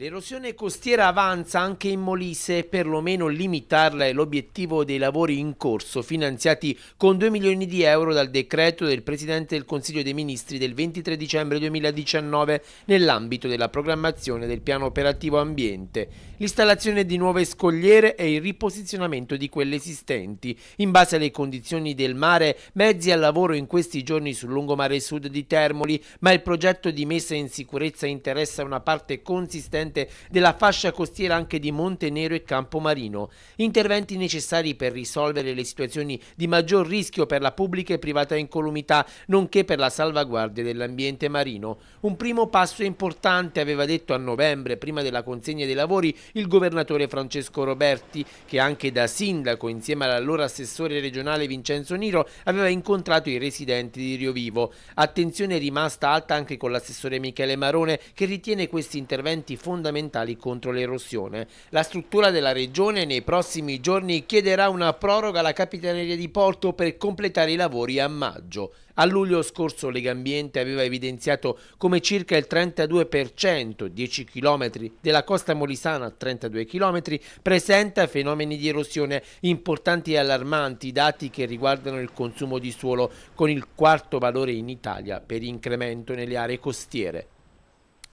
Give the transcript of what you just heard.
L'erosione costiera avanza anche in Molise, perlomeno limitarla è l'obiettivo dei lavori in corso, finanziati con 2 milioni di euro dal decreto del Presidente del Consiglio dei Ministri del 23 dicembre 2019 nell'ambito della programmazione del piano operativo ambiente, l'installazione di nuove scogliere e il riposizionamento di quelle esistenti, in base alle condizioni del mare, mezzi al lavoro in questi giorni sul lungomare sud di Termoli, ma il progetto di messa in sicurezza interessa una parte consistente esistente della fascia costiera anche di Montenero e Campomarino. Interventi necessari per risolvere le situazioni di maggior rischio per la pubblica e privata incolumità, nonché per la salvaguardia dell'ambiente marino. Un primo passo importante, aveva detto a novembre, prima della consegna dei lavori, il governatore Francesco Roberti, che anche da sindaco, insieme all'allora assessore regionale Vincenzo Niro, aveva incontrato i residenti di Rio Vivo. Attenzione è rimasta alta anche con l'assessore Michele Marone, che ritiene questi interventi fondamentali fondamentali contro l'erosione. La struttura della regione nei prossimi giorni chiederà una proroga alla Capitaneria di Porto per completare i lavori a maggio. A luglio scorso Legambiente aveva evidenziato come circa il 32%, 10 km della costa molisana, 32 km, presenta fenomeni di erosione importanti e allarmanti, dati che riguardano il consumo di suolo, con il quarto valore in Italia per incremento nelle aree costiere.